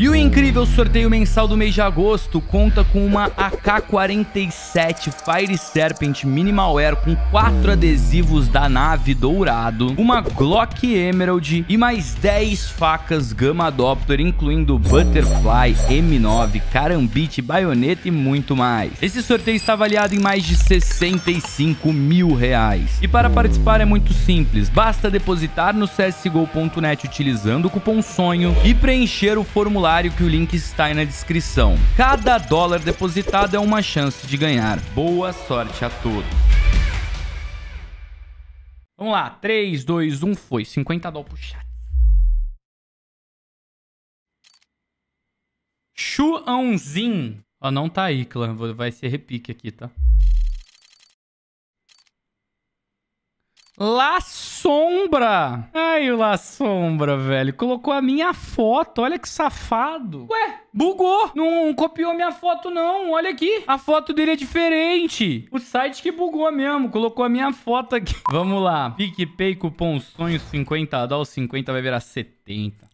E o incrível sorteio mensal do mês de agosto conta com uma AK-47 Fire Serpent Minimal Air com quatro adesivos da nave dourado, uma Glock Emerald e mais 10 facas Gama Doctor, incluindo Butterfly, M9, Carambite, Baioneta e muito mais. Esse sorteio está avaliado em mais de 65 mil reais. E para participar é muito simples, basta depositar no csgo.net utilizando o cupom SONHO e preencher o formulário formulário que o link está aí na descrição. Cada dólar depositado é uma chance de ganhar. Boa sorte a todos! Vamos lá, 3, 2, 1, foi. 50 dólares pro chat. Chuãozin. Ó, não tá aí, clã. Vai ser repique aqui, tá? La Sombra. Ai, o La Sombra, velho. Colocou a minha foto. Olha que safado. Ué, bugou. Não copiou minha foto, não. Olha aqui. A foto dele é diferente. O site que bugou mesmo. Colocou a minha foto aqui. Vamos lá. PicPay, cupom sonho 50 dólar 50 vai virar 70.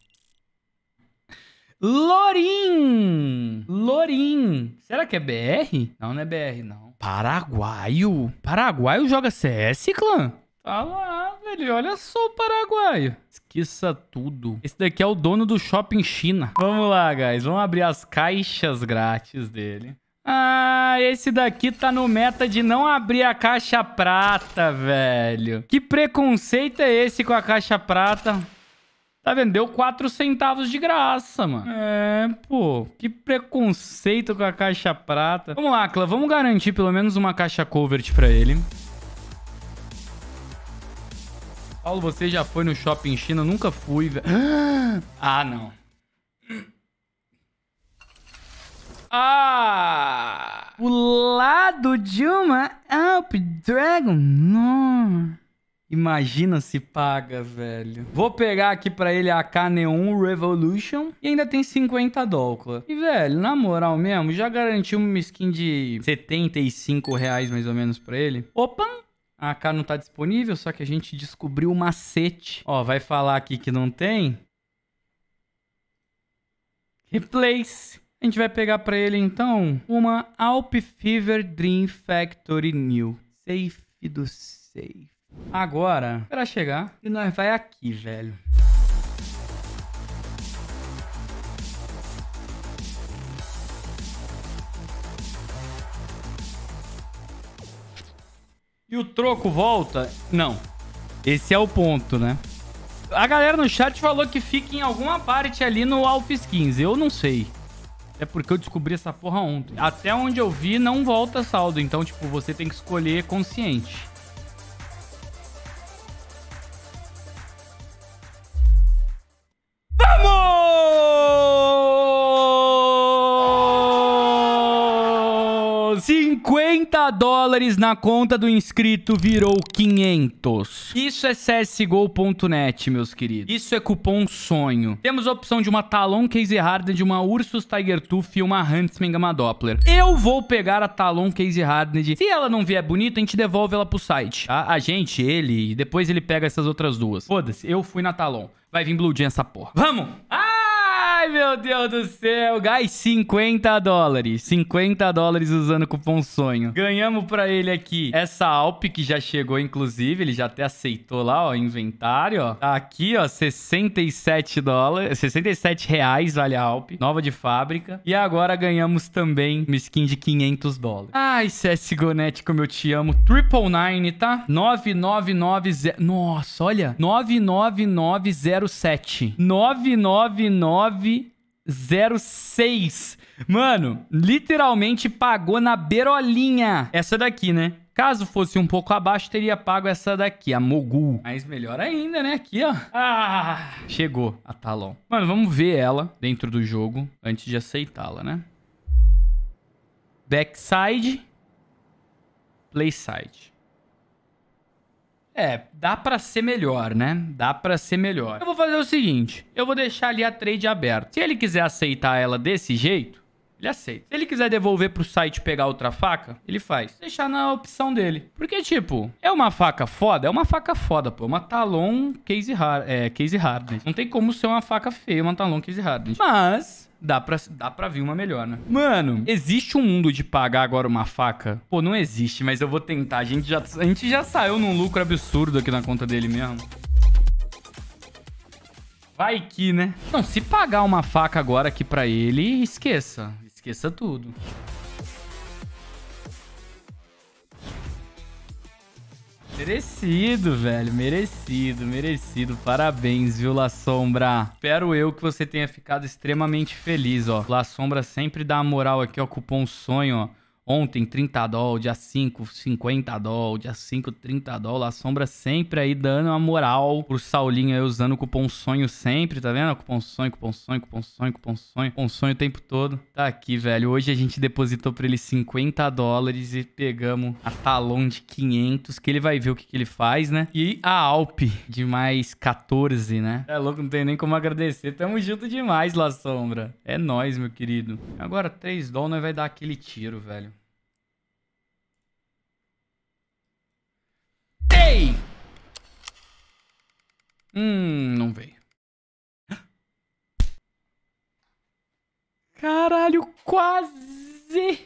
Lorim! Lorim! Será que é BR? Não, não é BR, não. Paraguaio? Paraguaio joga CS, clã? Ah lá, velho. Olha só o paraguaio. Esqueça tudo. Esse daqui é o dono do Shopping China. Vamos lá, guys. Vamos abrir as caixas grátis dele. Ah, esse daqui tá no meta de não abrir a caixa prata, velho. Que preconceito é esse com a caixa prata? Tá vendo? Deu 4 centavos de graça, mano. É, pô. Que preconceito com a caixa prata. Vamos lá, Clã. Vamos garantir pelo menos uma caixa covert pra ele. Paulo, você já foi no shopping China? Nunca fui, velho. Ah, não. Ah! O lado de uma Alp Dragon. Não. Imagina se paga, velho. Vou pegar aqui pra ele a AK Neon Revolution. E ainda tem 50 dólares. E, velho, na moral mesmo, já garanti uma skin de 75 reais mais ou menos pra ele. Opa! A AK não tá disponível, só que a gente descobriu o macete. Ó, vai falar aqui que não tem. Replace. A gente vai pegar para ele então uma Alp Fever Dream Factory New. Safe do safe. Agora, para chegar, e nós vai aqui, velho. e o troco volta? Não. Esse é o ponto, né? A galera no chat falou que fica em alguma parte ali no Alpes 15. Eu não sei. É porque eu descobri essa porra ontem. Até onde eu vi, não volta saldo. Então, tipo, você tem que escolher consciente. dólares na conta do inscrito virou 500. Isso é CSGO.net, meus queridos. Isso é cupom sonho. Temos a opção de uma Talon Case Hardened, de uma Ursus Tiger Tooth e uma Huntsman Gamma Doppler. Eu vou pegar a Talon Case Hardened. Se ela não vier bonita, a gente devolve ela pro site, tá? A gente, ele, e depois ele pega essas outras duas. Foda-se, eu fui na Talon. Vai vir Blue Jean essa porra. Vamos! Ah! Ai, meu Deus do céu. Guys, 50 dólares. 50 dólares usando o cupom sonho. Ganhamos pra ele aqui essa Alp, que já chegou, inclusive. Ele já até aceitou lá, ó, inventário, ó. Tá aqui, ó, 67 dólares. 67 reais vale a Alp. Nova de fábrica. E agora ganhamos também uma skin de 500 dólares. Ai, CSGO Net, como eu te amo. Triple Nine, tá? 9990... Nossa, olha. 99907. 999... 06. Mano, literalmente pagou na beirolinha. Essa daqui, né? Caso fosse um pouco abaixo, teria pago essa daqui, a Mogul. Mas melhor ainda, né? Aqui, ó. Ah, chegou a Talon. Mano, vamos ver ela dentro do jogo antes de aceitá-la, né? Backside. Playside. É, dá para ser melhor, né? Dá para ser melhor. Eu vou fazer o seguinte, eu vou deixar ali a trade aberta. Se ele quiser aceitar ela desse jeito, ele aceita. Se ele quiser devolver pro site pegar outra faca, ele faz. Deixar na opção dele. Porque, tipo, é uma faca foda? É uma faca foda, pô. É uma Talon Case, hard, é, case Hardened. Não tem como ser uma faca feia, uma Talon Case Hardened. Mas, dá pra, dá pra vir uma melhor, né? Mano, existe um mundo de pagar agora uma faca? Pô, não existe, mas eu vou tentar. A gente já, a gente já saiu num lucro absurdo aqui na conta dele mesmo. Vai que, né? Não, se pagar uma faca agora aqui pra ele, esqueça. Esqueça tudo. Merecido, velho. Merecido, merecido. Parabéns, viu, La Sombra? Espero eu que você tenha ficado extremamente feliz, ó. La Sombra sempre dá a moral aqui, ó, cupom sonho, ó. Ontem 30 dólar, dia 5, 50 dólar, dia 5, 30 dólar. A Sombra sempre aí dando uma moral pro Saulinho aí usando o cupom sonho sempre, tá vendo? Cupom sonho, cupom sonho, cupom sonho, cupom sonho, cupom sonho o tempo todo. Tá aqui, velho. Hoje a gente depositou pra ele 50 dólares e pegamos a Talon de 500, que ele vai ver o que, que ele faz, né? E a Alp de mais 14, né? É louco, não tem nem como agradecer. Tamo junto demais, La Sombra. É nóis, meu querido. Agora 3 dólares vai dar aquele tiro, velho. Hum, não veio. Caralho, quase!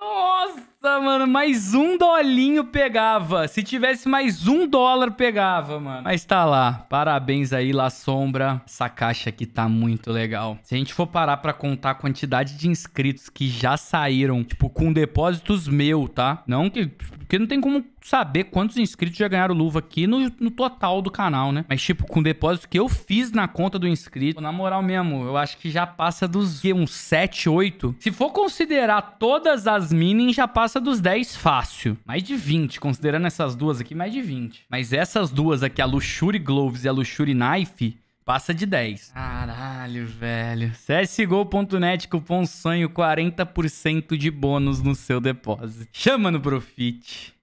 Nossa, mano, mais um dolinho pegava. Se tivesse mais um dólar, pegava, mano. Mas tá lá. Parabéns aí, La Sombra. Essa caixa aqui tá muito legal. Se a gente for parar pra contar a quantidade de inscritos que já saíram, tipo, com depósitos meu, tá? Não que... Porque não tem como saber quantos inscritos já ganharam luva aqui no, no, total do canal, né? Mas, tipo, com o depósito que eu fiz na conta do inscrito, na moral mesmo, eu acho que já passa dos que, uns 7, 8. Se for considerar todas as minis, já passa dos 10 fácil. Mais de 20, considerando essas duas aqui, mais de 20. Mas essas duas aqui, a Luxury Gloves e a Luxury Knife, Passa de 10. Caralho, velho. CSGO.net, cupom sonho, 40% de bônus no seu depósito. Chama no Profit.